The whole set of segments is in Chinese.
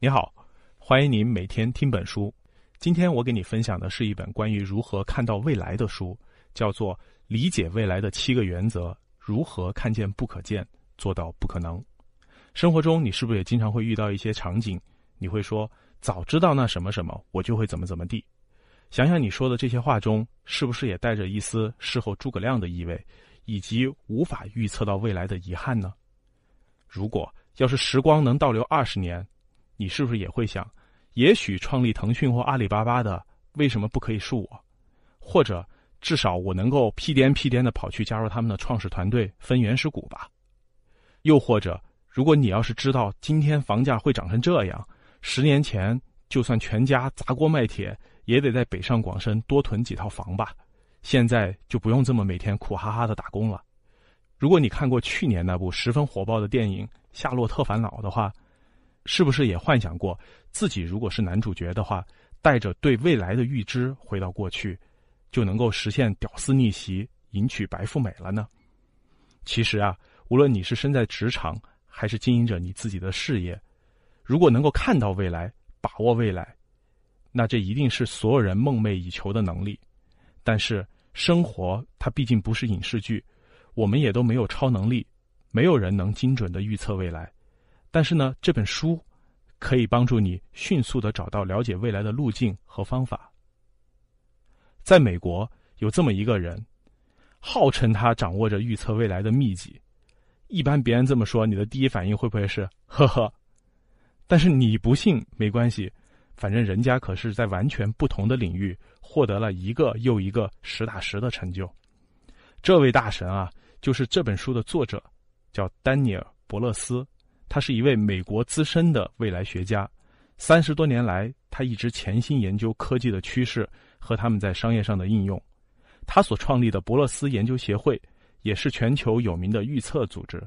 你好，欢迎您每天听本书。今天我给你分享的是一本关于如何看到未来的书，叫做《理解未来的七个原则：如何看见不可见，做到不可能》。生活中，你是不是也经常会遇到一些场景？你会说：“早知道那什么什么，我就会怎么怎么地。”想想你说的这些话中，是不是也带着一丝事后诸葛亮的意味，以及无法预测到未来的遗憾呢？如果要是时光能倒流二十年，你是不是也会想，也许创立腾讯或阿里巴巴的为什么不可以是我，或者至少我能够屁颠屁颠的跑去加入他们的创始团队分原始股吧？又或者，如果你要是知道今天房价会涨成这样，十年前就算全家砸锅卖铁也得在北上广深多囤几套房吧，现在就不用这么每天苦哈哈的打工了。如果你看过去年那部十分火爆的电影《夏洛特烦恼》的话。是不是也幻想过自己如果是男主角的话，带着对未来的预知回到过去，就能够实现屌丝逆袭，迎娶白富美了呢？其实啊，无论你是身在职场，还是经营着你自己的事业，如果能够看到未来，把握未来，那这一定是所有人梦寐以求的能力。但是生活它毕竟不是影视剧，我们也都没有超能力，没有人能精准的预测未来。但是呢，这本书可以帮助你迅速的找到了解未来的路径和方法。在美国有这么一个人，号称他掌握着预测未来的秘籍。一般别人这么说，你的第一反应会不会是呵呵？但是你不信没关系，反正人家可是在完全不同的领域获得了一个又一个实打实的成就。这位大神啊，就是这本书的作者，叫丹尼尔伯勒斯。他是一位美国资深的未来学家，三十多年来，他一直潜心研究科技的趋势和他们在商业上的应用。他所创立的伯乐斯研究协会也是全球有名的预测组织。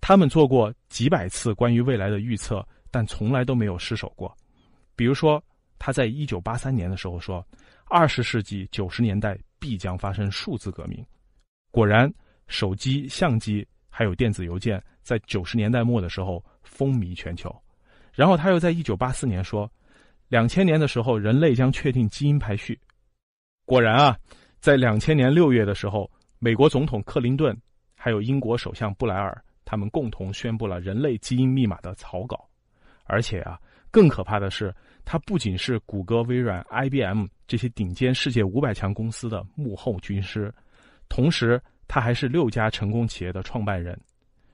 他们做过几百次关于未来的预测，但从来都没有失手过。比如说，他在一九八三年的时候说，二十世纪九十年代必将发生数字革命。果然，手机、相机还有电子邮件。在九十年代末的时候，风靡全球。然后他又在一九八四年说，两千年的时候，人类将确定基因排序。果然啊，在两千年六月的时候，美国总统克林顿，还有英国首相布莱尔，他们共同宣布了人类基因密码的草稿。而且啊，更可怕的是，他不仅是谷歌、微软、IBM 这些顶尖世界五百强公司的幕后军师，同时他还是六家成功企业的创办人。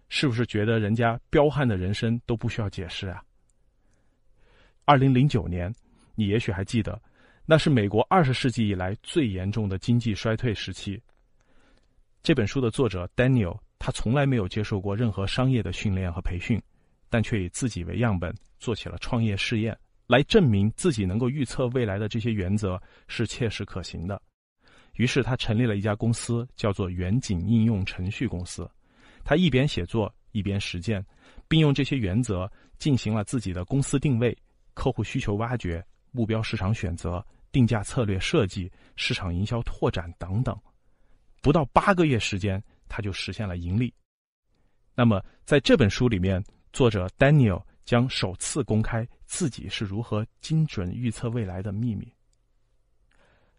是不是觉得人家彪悍的人生都不需要解释啊？二零零九年，你也许还记得，那是美国二十世纪以来最严重的经济衰退时期。这本书的作者 Daniel，他从来没有接受过任何商业的训练和培训，但却以自己为样本做起了创业试验，来证明自己能够预测未来的这些原则是切实可行的。于是他成立了一家公司，叫做远景应用程序公司。他一边写作一边实践，并用这些原则进行了自己的公司定位、客户需求挖掘、目标市场选择、定价策略设计、市场营销拓展等等。不到八个月时间，他就实现了盈利。那么，在这本书里面，作者 Daniel 将首次公开自己是如何精准预测未来的秘密。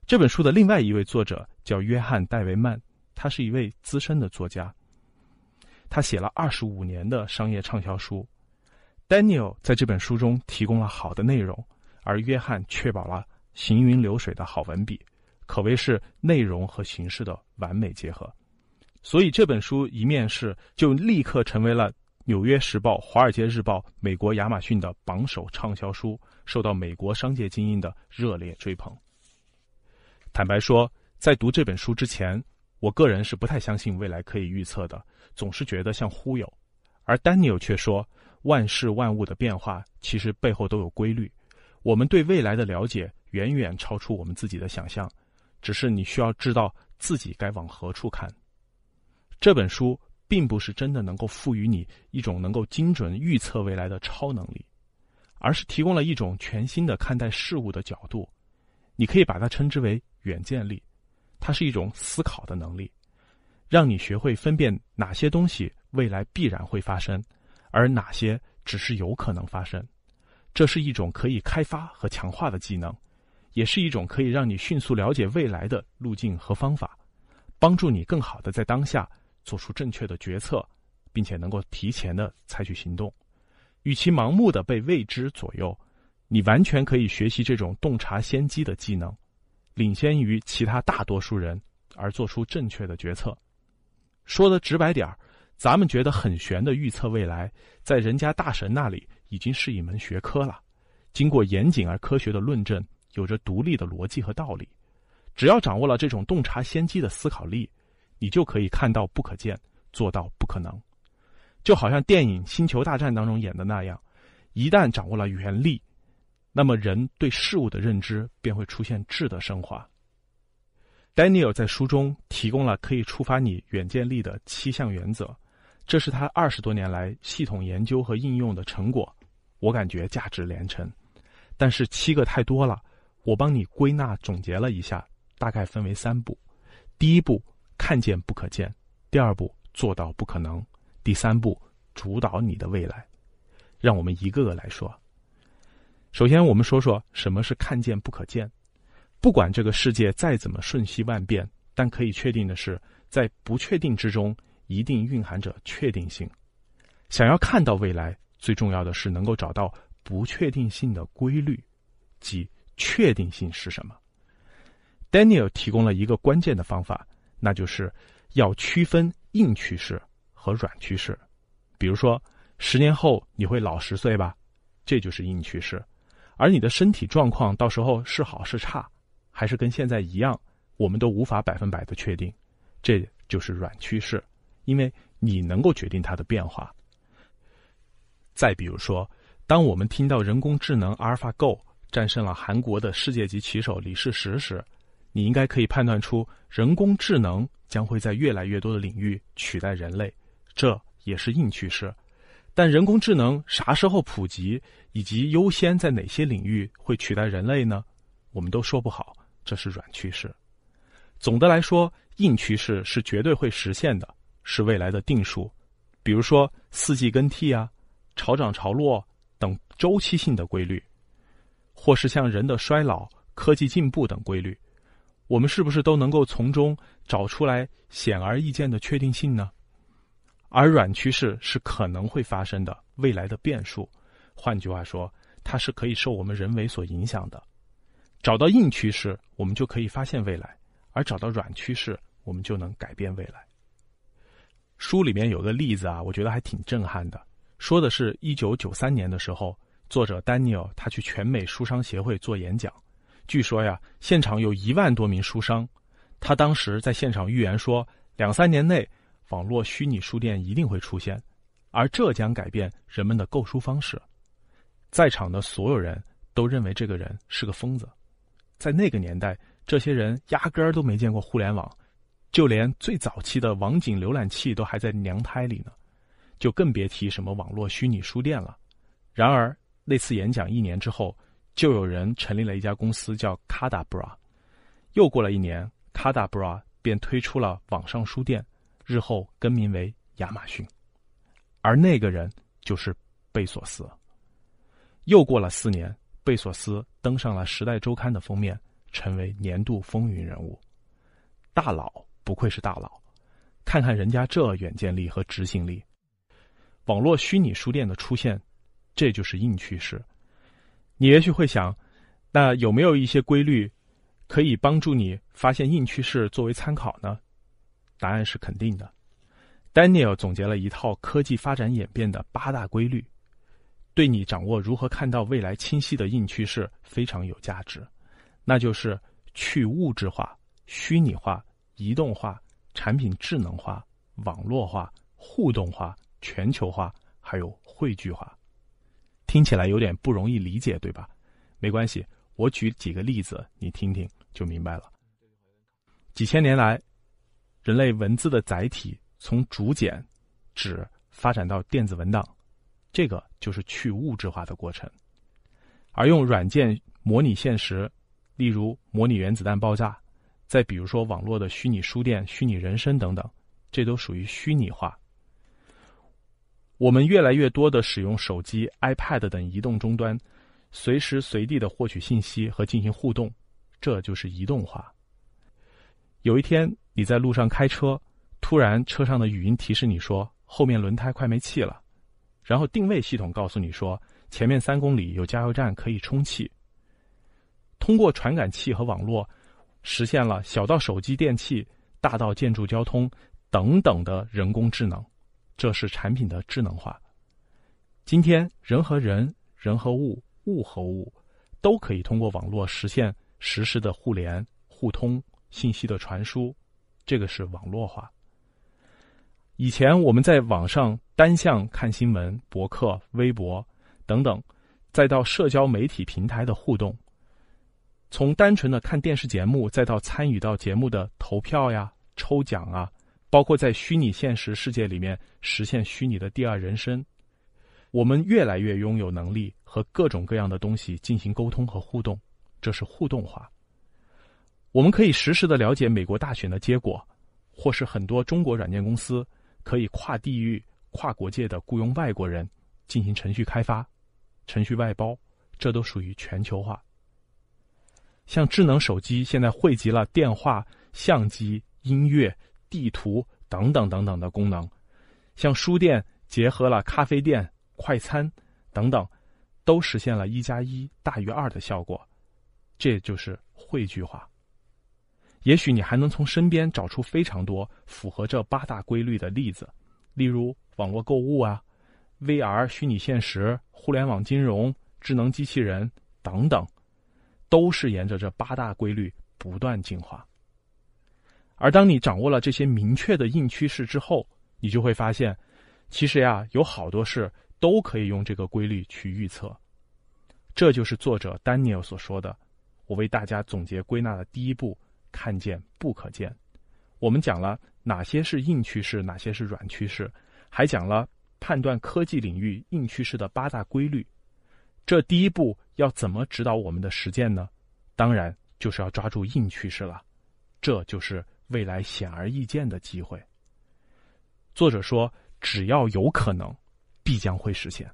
这本书的另外一位作者叫约翰·戴维曼，他是一位资深的作家。他写了二十五年的商业畅销书，Daniel 在这本书中提供了好的内容，而约翰确保了行云流水的好文笔，可谓是内容和形式的完美结合。所以这本书一面世就立刻成为了《纽约时报》《华尔街日报》《美国亚马逊》的榜首畅销书，受到美国商界精英的热烈追捧。坦白说，在读这本书之前，我个人是不太相信未来可以预测的。总是觉得像忽悠，而丹尼尔却说，万事万物的变化其实背后都有规律。我们对未来的了解远远超出我们自己的想象，只是你需要知道自己该往何处看。这本书并不是真的能够赋予你一种能够精准预测未来的超能力，而是提供了一种全新的看待事物的角度。你可以把它称之为远见力，它是一种思考的能力。让你学会分辨哪些东西未来必然会发生，而哪些只是有可能发生。这是一种可以开发和强化的技能，也是一种可以让你迅速了解未来的路径和方法，帮助你更好的在当下做出正确的决策，并且能够提前的采取行动。与其盲目的被未知左右，你完全可以学习这种洞察先机的技能，领先于其他大多数人，而做出正确的决策。说的直白点儿，咱们觉得很玄的预测未来，在人家大神那里已经是一门学科了。经过严谨而科学的论证，有着独立的逻辑和道理。只要掌握了这种洞察先机的思考力，你就可以看到不可见，做到不可能。就好像电影《星球大战》当中演的那样，一旦掌握了原力，那么人对事物的认知便会出现质的升华。Daniel 在书中提供了可以触发你远见力的七项原则，这是他二十多年来系统研究和应用的成果，我感觉价值连城。但是七个太多了，我帮你归纳总结了一下，大概分为三步：第一步，看见不可见；第二步，做到不可能；第三步，主导你的未来。让我们一个个来说。首先，我们说说什么是看见不可见。不管这个世界再怎么瞬息万变，但可以确定的是，在不确定之中一定蕴含着确定性。想要看到未来，最重要的是能够找到不确定性的规律即确定性是什么。Daniel 提供了一个关键的方法，那就是要区分硬趋势和软趋势。比如说，十年后你会老十岁吧，这就是硬趋势；而你的身体状况到时候是好是差。还是跟现在一样，我们都无法百分百的确定，这就是软趋势，因为你能够决定它的变化。再比如说，当我们听到人工智能阿尔法 Go 战胜了韩国的世界级棋手李世石时，你应该可以判断出人工智能将会在越来越多的领域取代人类，这也是硬趋势。但人工智能啥时候普及，以及优先在哪些领域会取代人类呢？我们都说不好。这是软趋势。总的来说，硬趋势是绝对会实现的，是未来的定数，比如说四季更替啊、潮涨潮落等周期性的规律，或是像人的衰老、科技进步等规律，我们是不是都能够从中找出来显而易见的确定性呢？而软趋势是可能会发生的未来的变数，换句话说，它是可以受我们人为所影响的。找到硬趋势，我们就可以发现未来；而找到软趋势，我们就能改变未来。书里面有个例子啊，我觉得还挺震撼的，说的是：一九九三年的时候，作者丹尼尔他去全美书商协会做演讲，据说呀，现场有一万多名书商，他当时在现场预言说，两三年内网络虚拟书店一定会出现，而这将改变人们的购书方式。在场的所有人都认为这个人是个疯子。在那个年代，这些人压根儿都没见过互联网，就连最早期的网景浏览器都还在娘胎里呢，就更别提什么网络虚拟书店了。然而，那次演讲一年之后，就有人成立了一家公司叫卡达 r a 又过了一年，卡达 r a 便推出了网上书店，日后更名为亚马逊。而那个人就是贝索斯。又过了四年。贝索斯登上了《时代周刊》的封面，成为年度风云人物。大佬不愧是大佬，看看人家这远见力和执行力。网络虚拟书店的出现，这就是硬趋势。你也许会想，那有没有一些规律，可以帮助你发现硬趋势作为参考呢？答案是肯定的。Daniel 总结了一套科技发展演变的八大规律。对你掌握如何看到未来清晰的硬趋势非常有价值，那就是去物质化、虚拟化、移动化、产品智能化、网络化、互动化、全球化，还有汇聚化。听起来有点不容易理解，对吧？没关系，我举几个例子，你听听就明白了。几千年来，人类文字的载体从竹简、纸发展到电子文档。这个就是去物质化的过程，而用软件模拟现实，例如模拟原子弹爆炸，再比如说网络的虚拟书店、虚拟人生等等，这都属于虚拟化。我们越来越多的使用手机、iPad 等移动终端，随时随地的获取信息和进行互动，这就是移动化。有一天你在路上开车，突然车上的语音提示你说后面轮胎快没气了。然后定位系统告诉你说，前面三公里有加油站可以充气。通过传感器和网络，实现了小到手机电器，大到建筑交通等等的人工智能，这是产品的智能化。今天人和人、人和物、物和物，都可以通过网络实现实时的互联互通、信息的传输，这个是网络化。以前我们在网上单向看新闻、博客、微博等等，再到社交媒体平台的互动，从单纯的看电视节目，再到参与到节目的投票呀、抽奖啊，包括在虚拟现实世界里面实现虚拟的第二人生，我们越来越拥有能力和各种各样的东西进行沟通和互动，这是互动化。我们可以实时的了解美国大选的结果，或是很多中国软件公司。可以跨地域、跨国界的雇佣外国人进行程序开发、程序外包，这都属于全球化。像智能手机现在汇集了电话、相机、音乐、地图等等等等的功能，像书店结合了咖啡店、快餐等等，都实现了一加一大于二的效果，这就是汇聚化。也许你还能从身边找出非常多符合这八大规律的例子，例如网络购物啊、VR 虚拟现实、互联网金融、智能机器人等等，都是沿着这八大规律不断进化。而当你掌握了这些明确的硬趋势之后，你就会发现，其实呀，有好多事都可以用这个规律去预测。这就是作者丹尼尔所说的，我为大家总结归纳的第一步。看见不可见，我们讲了哪些是硬趋势，哪些是软趋势，还讲了判断科技领域硬趋势的八大规律。这第一步要怎么指导我们的实践呢？当然就是要抓住硬趋势了，这就是未来显而易见的机会。作者说：“只要有可能，必将会实现。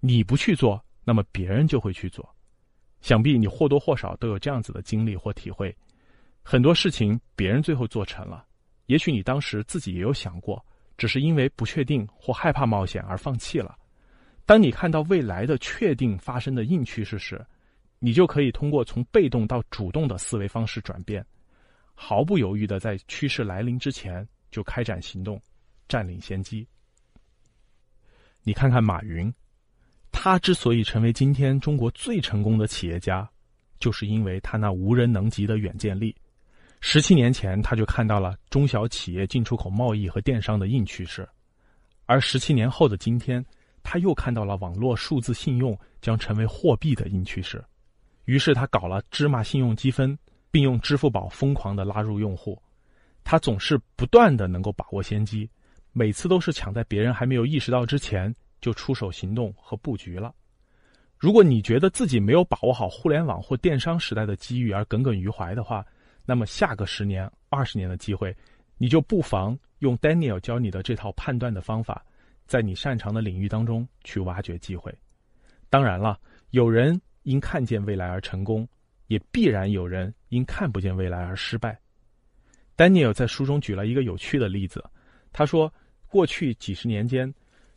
你不去做，那么别人就会去做。”想必你或多或少都有这样子的经历或体会。很多事情别人最后做成了，也许你当时自己也有想过，只是因为不确定或害怕冒险而放弃了。当你看到未来的确定发生的硬趋势时，你就可以通过从被动到主动的思维方式转变，毫不犹豫的在趋势来临之前就开展行动，占领先机。你看看马云，他之所以成为今天中国最成功的企业家，就是因为他那无人能及的远见力。十七年前，他就看到了中小企业进出口贸易和电商的硬趋势，而十七年后的今天，他又看到了网络数字信用将成为货币的硬趋势。于是他搞了芝麻信用积分，并用支付宝疯狂的拉入用户。他总是不断的能够把握先机，每次都是抢在别人还没有意识到之前就出手行动和布局了。如果你觉得自己没有把握好互联网或电商时代的机遇而耿耿于怀的话，那么下个十年、二十年的机会，你就不妨用 Daniel 教你的这套判断的方法，在你擅长的领域当中去挖掘机会。当然了，有人因看见未来而成功，也必然有人因看不见未来而失败。Daniel 在书中举了一个有趣的例子，他说，过去几十年间，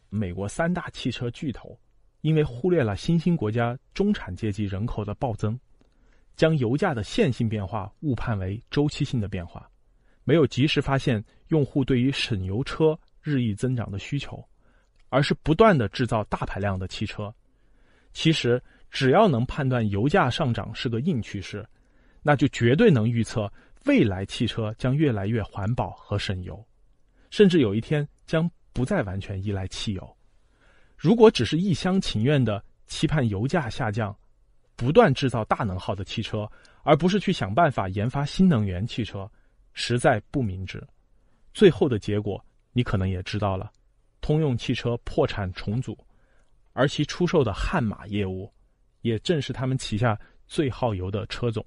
美国三大汽车巨头因为忽略了新兴国家中产阶级人口的暴增。将油价的线性变化误判为周期性的变化，没有及时发现用户对于省油车日益增长的需求，而是不断的制造大排量的汽车。其实，只要能判断油价上涨是个硬趋势，那就绝对能预测未来汽车将越来越环保和省油，甚至有一天将不再完全依赖汽油。如果只是一厢情愿的期盼油价下降。不断制造大能耗的汽车，而不是去想办法研发新能源汽车，实在不明智。最后的结果你可能也知道了，通用汽车破产重组，而其出售的悍马业务，也正是他们旗下最耗油的车总。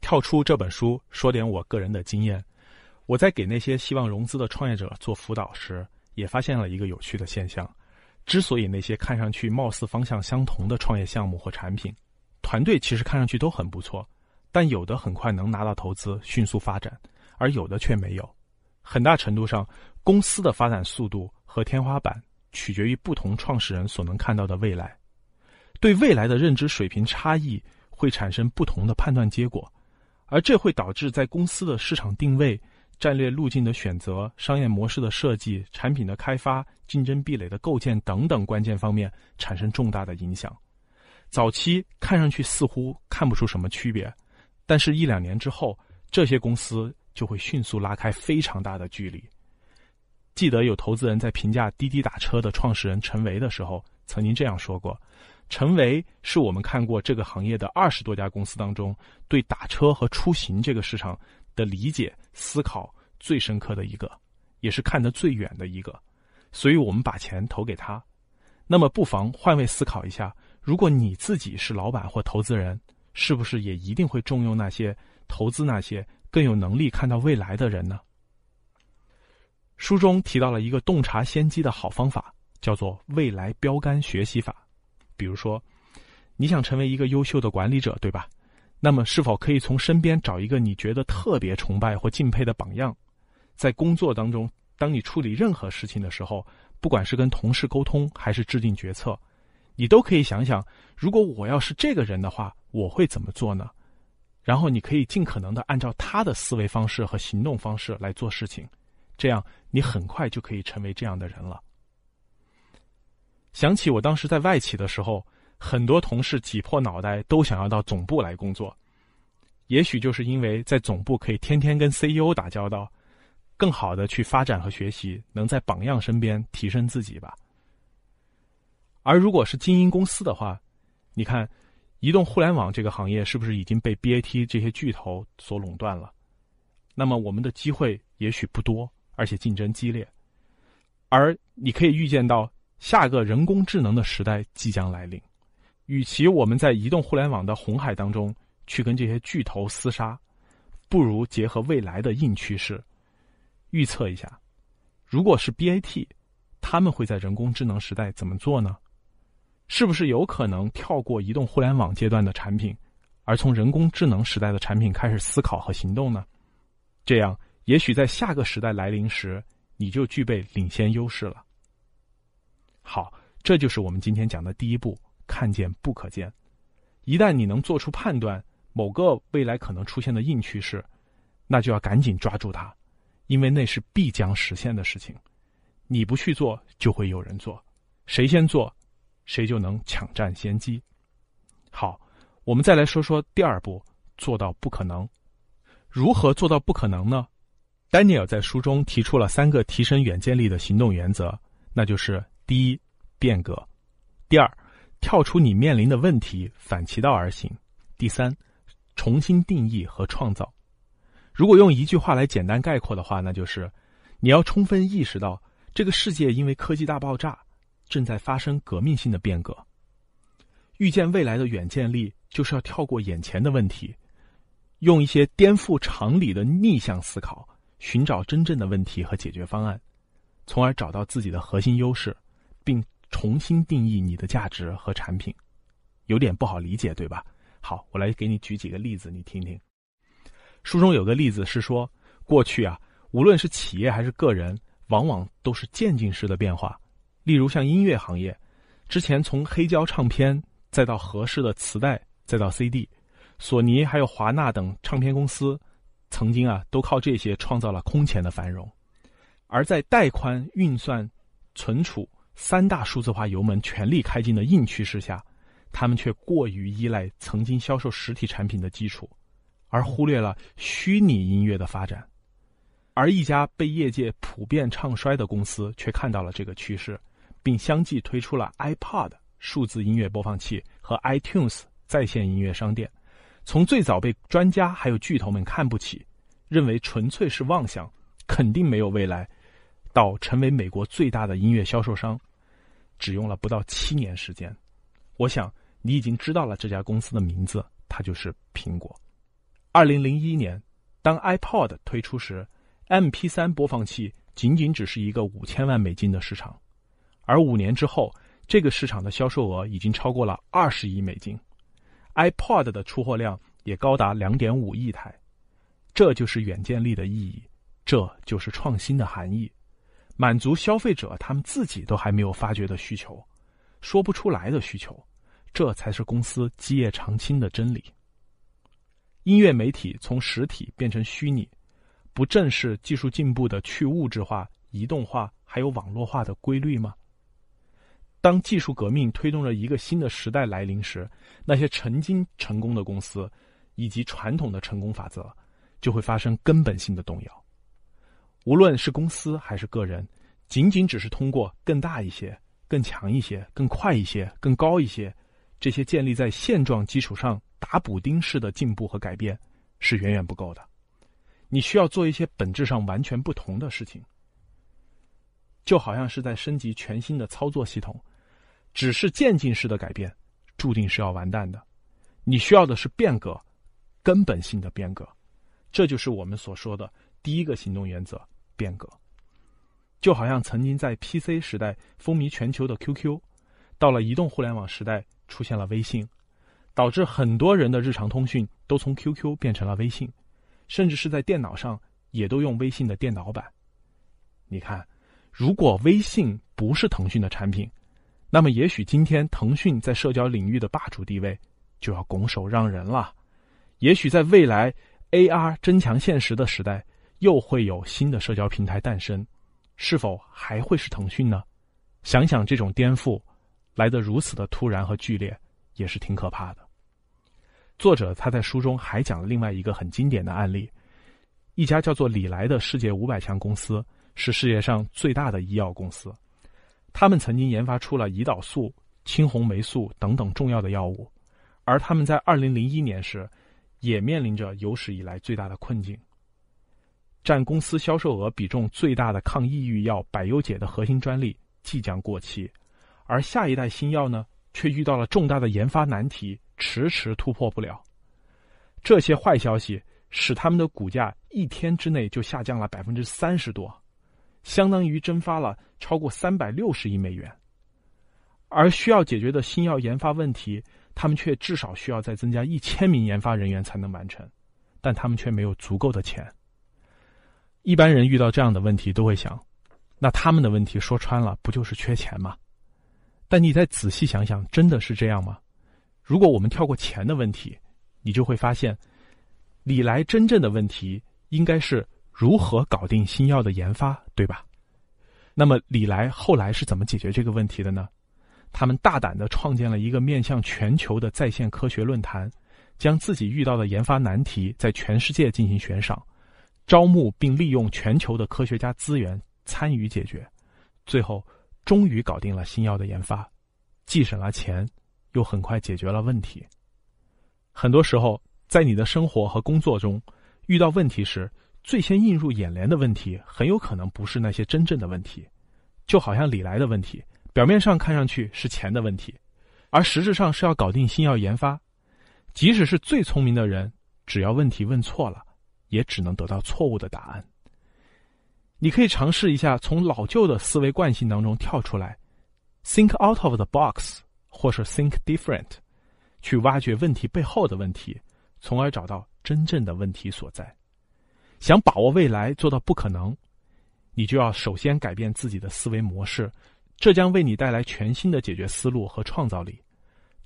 跳出这本书说点我个人的经验，我在给那些希望融资的创业者做辅导时，也发现了一个有趣的现象。之所以那些看上去貌似方向相同的创业项目或产品，团队其实看上去都很不错，但有的很快能拿到投资，迅速发展，而有的却没有。很大程度上，公司的发展速度和天花板取决于不同创始人所能看到的未来，对未来的认知水平差异会产生不同的判断结果，而这会导致在公司的市场定位。战略路径的选择、商业模式的设计、产品的开发、竞争壁垒的构建等等关键方面产生重大的影响。早期看上去似乎看不出什么区别，但是，一两年之后，这些公司就会迅速拉开非常大的距离。记得有投资人在评价滴滴打车的创始人陈维的时候，曾经这样说过：“陈维是我们看过这个行业的二十多家公司当中，对打车和出行这个市场。”的理解思考最深刻的一个，也是看得最远的一个，所以我们把钱投给他。那么，不妨换位思考一下：如果你自己是老板或投资人，是不是也一定会重用那些投资那些更有能力看到未来的人呢？书中提到了一个洞察先机的好方法，叫做“未来标杆学习法”。比如说，你想成为一个优秀的管理者，对吧？那么，是否可以从身边找一个你觉得特别崇拜或敬佩的榜样，在工作当中，当你处理任何事情的时候，不管是跟同事沟通还是制定决策，你都可以想想，如果我要是这个人的话，我会怎么做呢？然后，你可以尽可能的按照他的思维方式和行动方式来做事情，这样你很快就可以成为这样的人了。想起我当时在外企的时候。很多同事挤破脑袋都想要到总部来工作，也许就是因为在总部可以天天跟 CEO 打交道，更好的去发展和学习，能在榜样身边提升自己吧。而如果是精英公司的话，你看，移动互联网这个行业是不是已经被 BAT 这些巨头所垄断了？那么我们的机会也许不多，而且竞争激烈。而你可以预见到下一个人工智能的时代即将来临。与其我们在移动互联网的红海当中去跟这些巨头厮杀，不如结合未来的硬趋势，预测一下，如果是 BAT，他们会在人工智能时代怎么做呢？是不是有可能跳过移动互联网阶段的产品，而从人工智能时代的产品开始思考和行动呢？这样，也许在下个时代来临时，你就具备领先优势了。好，这就是我们今天讲的第一步。看见不可见，一旦你能做出判断，某个未来可能出现的硬趋势，那就要赶紧抓住它，因为那是必将实现的事情。你不去做，就会有人做。谁先做，谁就能抢占先机。好，我们再来说说第二步，做到不可能。如何做到不可能呢？丹尼尔在书中提出了三个提升远见力的行动原则，那就是：第一，变革；第二，跳出你面临的问题，反其道而行。第三，重新定义和创造。如果用一句话来简单概括的话，那就是你要充分意识到，这个世界因为科技大爆炸正在发生革命性的变革。预见未来的远见力，就是要跳过眼前的问题，用一些颠覆常理的逆向思考，寻找真正的问题和解决方案，从而找到自己的核心优势。重新定义你的价值和产品，有点不好理解，对吧？好，我来给你举几个例子，你听听。书中有个例子是说，过去啊，无论是企业还是个人，往往都是渐进式的变化。例如像音乐行业，之前从黑胶唱片，再到合适的磁带，再到 CD，索尼还有华纳等唱片公司，曾经啊，都靠这些创造了空前的繁荣。而在带宽、运算、存储。三大数字化油门全力开进的硬趋势下，他们却过于依赖曾经销售实体产品的基础，而忽略了虚拟音乐的发展。而一家被业界普遍唱衰的公司却看到了这个趋势，并相继推出了 iPod 数字音乐播放器和 iTunes 在线音乐商店。从最早被专家还有巨头们看不起，认为纯粹是妄想，肯定没有未来。到成为美国最大的音乐销售商，只用了不到七年时间。我想你已经知道了这家公司的名字，它就是苹果。二零零一年，当 iPod 推出时，M P 三播放器仅仅只是一个五千万美金的市场，而五年之后，这个市场的销售额已经超过了二十亿美金，iPod 的出货量也高达两点五亿台。这就是远见力的意义，这就是创新的含义。满足消费者他们自己都还没有发掘的需求，说不出来的需求，这才是公司基业长青的真理。音乐媒体从实体变成虚拟，不正是技术进步的去物质化、移动化还有网络化的规律吗？当技术革命推动着一个新的时代来临时，那些曾经成功的公司，以及传统的成功法则，就会发生根本性的动摇。无论是公司还是个人，仅仅只是通过更大一些、更强一些、更快一些、更高一些，这些建立在现状基础上打补丁式的进步和改变是远远不够的。你需要做一些本质上完全不同的事情，就好像是在升级全新的操作系统。只是渐进式的改变，注定是要完蛋的。你需要的是变革，根本性的变革。这就是我们所说的第一个行动原则。变革，就好像曾经在 PC 时代风靡全球的 QQ，到了移动互联网时代出现了微信，导致很多人的日常通讯都从 QQ 变成了微信，甚至是在电脑上也都用微信的电脑版。你看，如果微信不是腾讯的产品，那么也许今天腾讯在社交领域的霸主地位就要拱手让人了。也许在未来 AR 增强现实的时代。又会有新的社交平台诞生，是否还会是腾讯呢？想想这种颠覆来得如此的突然和剧烈，也是挺可怕的。作者他在书中还讲了另外一个很经典的案例：一家叫做李来的世界五百强公司，是世界上最大的医药公司，他们曾经研发出了胰岛素、青红霉素等等重要的药物，而他们在二零零一年时也面临着有史以来最大的困境。占公司销售额比重最大的抗抑郁药百优解的核心专利即将过期，而下一代新药呢，却遇到了重大的研发难题，迟迟突破不了。这些坏消息使他们的股价一天之内就下降了百分之三十多，相当于蒸发了超过三百六十亿美元。而需要解决的新药研发问题，他们却至少需要再增加一千名研发人员才能完成，但他们却没有足够的钱。一般人遇到这样的问题都会想，那他们的问题说穿了不就是缺钱吗？但你再仔细想想，真的是这样吗？如果我们跳过钱的问题，你就会发现，李来真正的问题应该是如何搞定新药的研发，对吧？那么李来后来是怎么解决这个问题的呢？他们大胆的创建了一个面向全球的在线科学论坛，将自己遇到的研发难题在全世界进行悬赏。招募并利用全球的科学家资源参与解决，最后终于搞定了新药的研发，既省了钱，又很快解决了问题。很多时候，在你的生活和工作中遇到问题时，最先映入眼帘的问题很有可能不是那些真正的问题。就好像李来的问题，表面上看上去是钱的问题，而实质上是要搞定新药研发。即使是最聪明的人，只要问题问错了。也只能得到错误的答案。你可以尝试一下从老旧的思维惯性当中跳出来，think out of the box，或是 think different，去挖掘问题背后的问题，从而找到真正的问题所在。想把握未来，做到不可能，你就要首先改变自己的思维模式，这将为你带来全新的解决思路和创造力。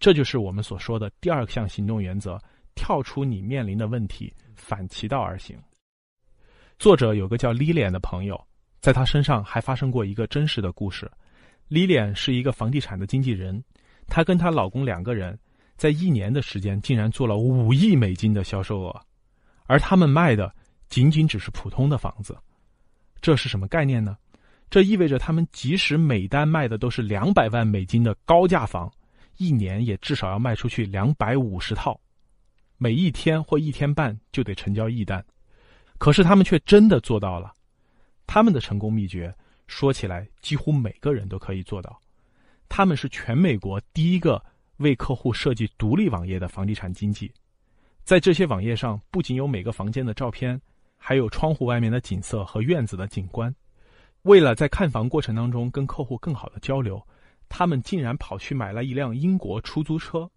这就是我们所说的第二项行动原则。跳出你面临的问题，反其道而行。作者有个叫 Lilian 的朋友，在他身上还发生过一个真实的故事。Lilian 是一个房地产的经纪人，她跟她老公两个人，在一年的时间竟然做了五亿美金的销售额，而他们卖的仅仅只是普通的房子。这是什么概念呢？这意味着他们即使每单卖的都是两百万美金的高价房，一年也至少要卖出去两百五十套。每一天或一天半就得成交一单，可是他们却真的做到了。他们的成功秘诀说起来几乎每个人都可以做到。他们是全美国第一个为客户设计独立网页的房地产经纪，在这些网页上不仅有每个房间的照片，还有窗户外面的景色和院子的景观。为了在看房过程当中跟客户更好的交流，他们竟然跑去买了一辆英国出租车。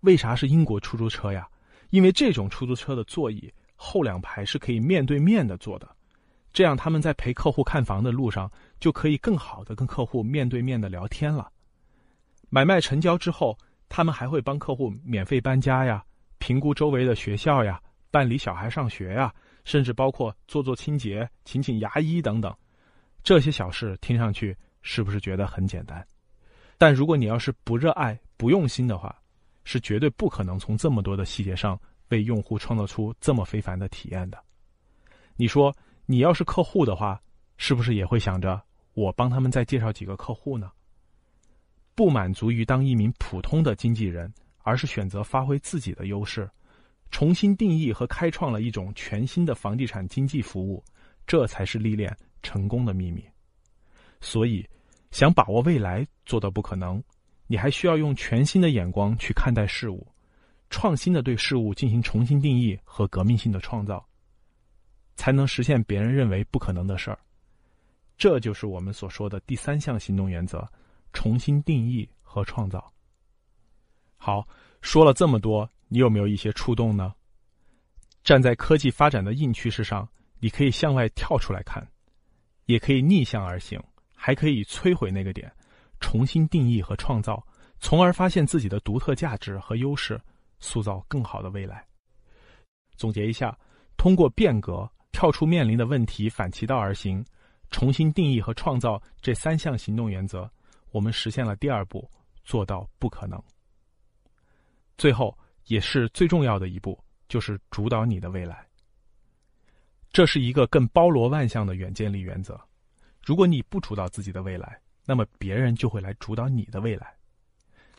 为啥是英国出租车呀？因为这种出租车的座椅后两排是可以面对面的坐的，这样他们在陪客户看房的路上就可以更好的跟客户面对面的聊天了。买卖成交之后，他们还会帮客户免费搬家呀，评估周围的学校呀，办理小孩上学呀，甚至包括做做清洁、请请牙医等等，这些小事听上去是不是觉得很简单？但如果你要是不热爱、不用心的话，是绝对不可能从这么多的细节上为用户创造出这么非凡的体验的。你说，你要是客户的话，是不是也会想着我帮他们再介绍几个客户呢？不满足于当一名普通的经纪人，而是选择发挥自己的优势，重新定义和开创了一种全新的房地产经纪服务，这才是历练成功的秘密。所以，想把握未来，做到不可能。你还需要用全新的眼光去看待事物，创新的对事物进行重新定义和革命性的创造，才能实现别人认为不可能的事儿。这就是我们所说的第三项行动原则：重新定义和创造。好，说了这么多，你有没有一些触动呢？站在科技发展的硬趋势上，你可以向外跳出来看，也可以逆向而行，还可以摧毁那个点。重新定义和创造，从而发现自己的独特价值和优势，塑造更好的未来。总结一下，通过变革、跳出面临的问题、反其道而行、重新定义和创造这三项行动原则，我们实现了第二步，做到不可能。最后也是最重要的一步，就是主导你的未来。这是一个更包罗万象的远见力原则。如果你不主导自己的未来，那么别人就会来主导你的未来。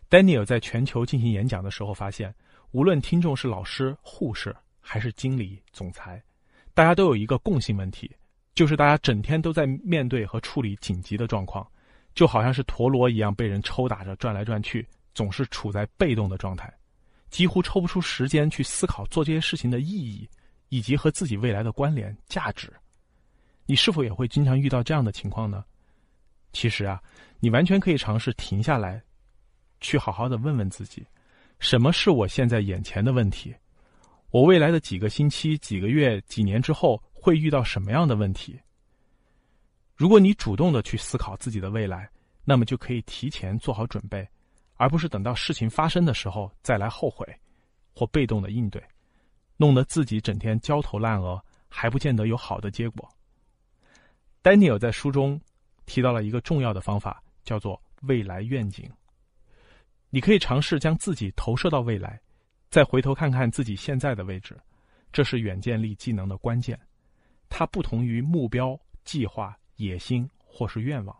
Daniel 在全球进行演讲的时候发现，无论听众是老师、护士还是经理、总裁，大家都有一个共性问题，就是大家整天都在面对和处理紧急的状况，就好像是陀螺一样被人抽打着转来转去，总是处在被动的状态，几乎抽不出时间去思考做这些事情的意义以及和自己未来的关联价值。你是否也会经常遇到这样的情况呢？其实啊，你完全可以尝试停下来，去好好的问问自己，什么是我现在眼前的问题？我未来的几个星期、几个月、几年之后会遇到什么样的问题？如果你主动的去思考自己的未来，那么就可以提前做好准备，而不是等到事情发生的时候再来后悔或被动的应对，弄得自己整天焦头烂额，还不见得有好的结果。丹尼尔在书中。提到了一个重要的方法，叫做未来愿景。你可以尝试将自己投射到未来，再回头看看自己现在的位置，这是远见力技能的关键。它不同于目标、计划、野心或是愿望。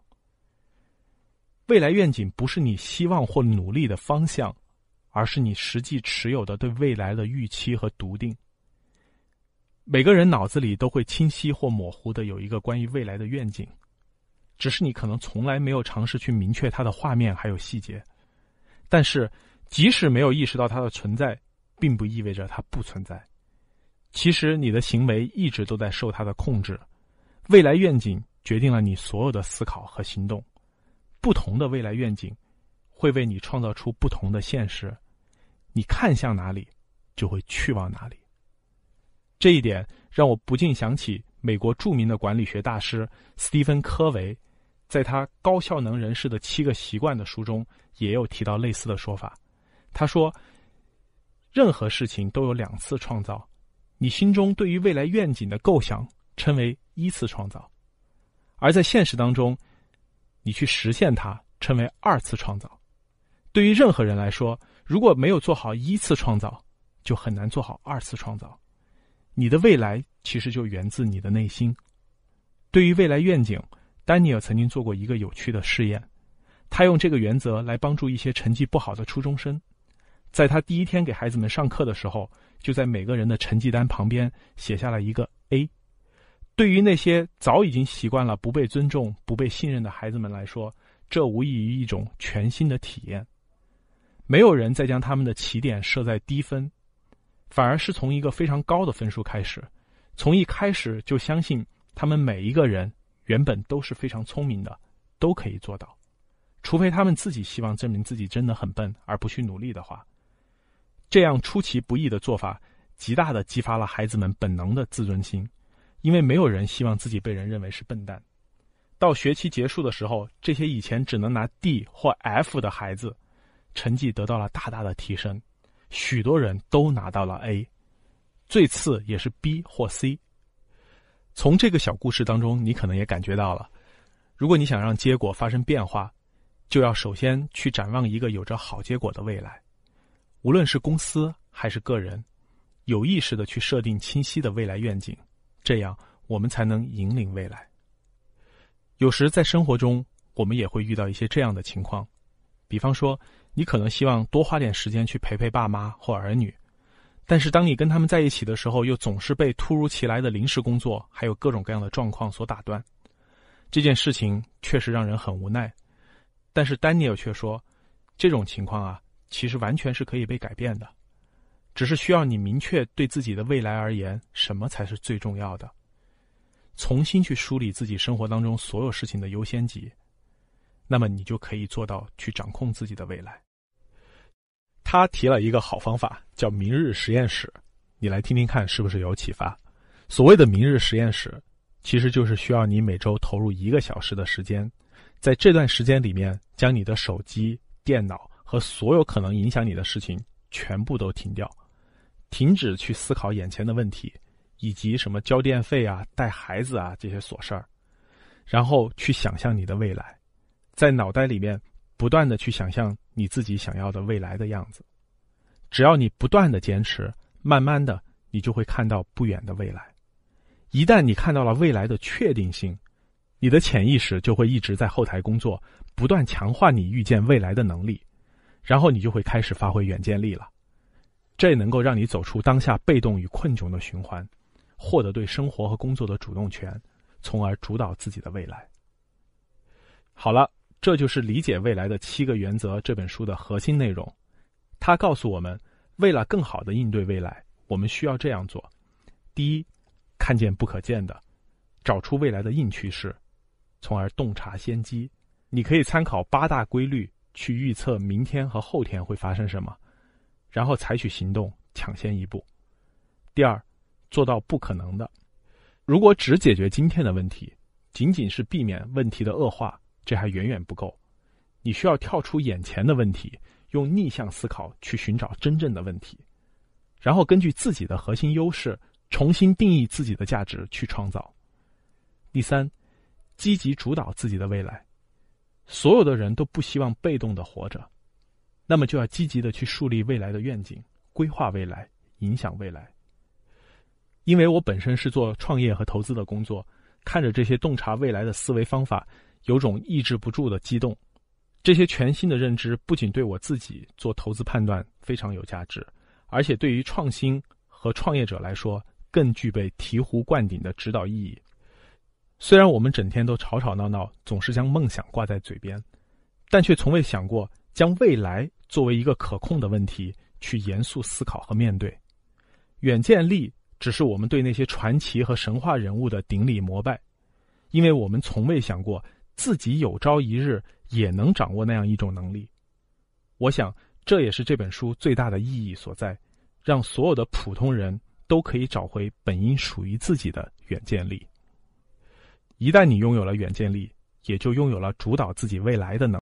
未来愿景不是你希望或努力的方向，而是你实际持有的对未来的预期和笃定。每个人脑子里都会清晰或模糊的有一个关于未来的愿景。只是你可能从来没有尝试去明确它的画面还有细节，但是即使没有意识到它的存在，并不意味着它不存在。其实你的行为一直都在受它的控制，未来愿景决定了你所有的思考和行动。不同的未来愿景会为你创造出不同的现实。你看向哪里，就会去往哪里。这一点让我不禁想起美国著名的管理学大师斯蒂芬·科维。在他《高效能人士的七个习惯》的书中，也有提到类似的说法。他说：“任何事情都有两次创造，你心中对于未来愿景的构想称为一次创造，而在现实当中，你去实现它称为二次创造。对于任何人来说，如果没有做好一次创造，就很难做好二次创造。你的未来其实就源自你的内心。对于未来愿景。”丹尼尔曾经做过一个有趣的试验，他用这个原则来帮助一些成绩不好的初中生。在他第一天给孩子们上课的时候，就在每个人的成绩单旁边写下了一个 A。对于那些早已经习惯了不被尊重、不被信任的孩子们来说，这无异于一种全新的体验。没有人再将他们的起点设在低分，反而是从一个非常高的分数开始，从一开始就相信他们每一个人。原本都是非常聪明的，都可以做到，除非他们自己希望证明自己真的很笨而不去努力的话，这样出其不意的做法极大的激发了孩子们本能的自尊心，因为没有人希望自己被人认为是笨蛋。到学期结束的时候，这些以前只能拿 D 或 F 的孩子，成绩得到了大大的提升，许多人都拿到了 A，最次也是 B 或 C。从这个小故事当中，你可能也感觉到了，如果你想让结果发生变化，就要首先去展望一个有着好结果的未来。无论是公司还是个人，有意识的去设定清晰的未来愿景，这样我们才能引领未来。有时在生活中，我们也会遇到一些这样的情况，比方说，你可能希望多花点时间去陪陪爸妈或儿女。但是当你跟他们在一起的时候，又总是被突如其来的临时工作，还有各种各样的状况所打断，这件事情确实让人很无奈。但是丹尼尔却说，这种情况啊，其实完全是可以被改变的，只是需要你明确对自己的未来而言，什么才是最重要的，重新去梳理自己生活当中所有事情的优先级，那么你就可以做到去掌控自己的未来。他提了一个好方法，叫“明日实验室”，你来听听看，是不是有启发？所谓的“明日实验室”，其实就是需要你每周投入一个小时的时间，在这段时间里面，将你的手机、电脑和所有可能影响你的事情全部都停掉，停止去思考眼前的问题，以及什么交电费啊、带孩子啊这些琐事儿，然后去想象你的未来，在脑袋里面不断的去想象。你自己想要的未来的样子，只要你不断的坚持，慢慢的，你就会看到不远的未来。一旦你看到了未来的确定性，你的潜意识就会一直在后台工作，不断强化你预见未来的能力，然后你就会开始发挥远见力了。这能够让你走出当下被动与困窘的循环，获得对生活和工作的主动权，从而主导自己的未来。好了。这就是《理解未来的七个原则》这本书的核心内容。它告诉我们，为了更好的应对未来，我们需要这样做：第一，看见不可见的，找出未来的硬趋势，从而洞察先机。你可以参考八大规律去预测明天和后天会发生什么，然后采取行动抢先一步。第二，做到不可能的。如果只解决今天的问题，仅仅是避免问题的恶化。这还远远不够，你需要跳出眼前的问题，用逆向思考去寻找真正的问题，然后根据自己的核心优势重新定义自己的价值去创造。第三，积极主导自己的未来。所有的人都不希望被动的活着，那么就要积极的去树立未来的愿景，规划未来，影响未来。因为我本身是做创业和投资的工作，看着这些洞察未来的思维方法。有种抑制不住的激动，这些全新的认知不仅对我自己做投资判断非常有价值，而且对于创新和创业者来说更具备醍醐灌顶的指导意义。虽然我们整天都吵吵闹闹，总是将梦想挂在嘴边，但却从未想过将未来作为一个可控的问题去严肃思考和面对。远见力只是我们对那些传奇和神话人物的顶礼膜拜，因为我们从未想过。自己有朝一日也能掌握那样一种能力，我想这也是这本书最大的意义所在，让所有的普通人都可以找回本应属于自己的远见力。一旦你拥有了远见力，也就拥有了主导自己未来的能。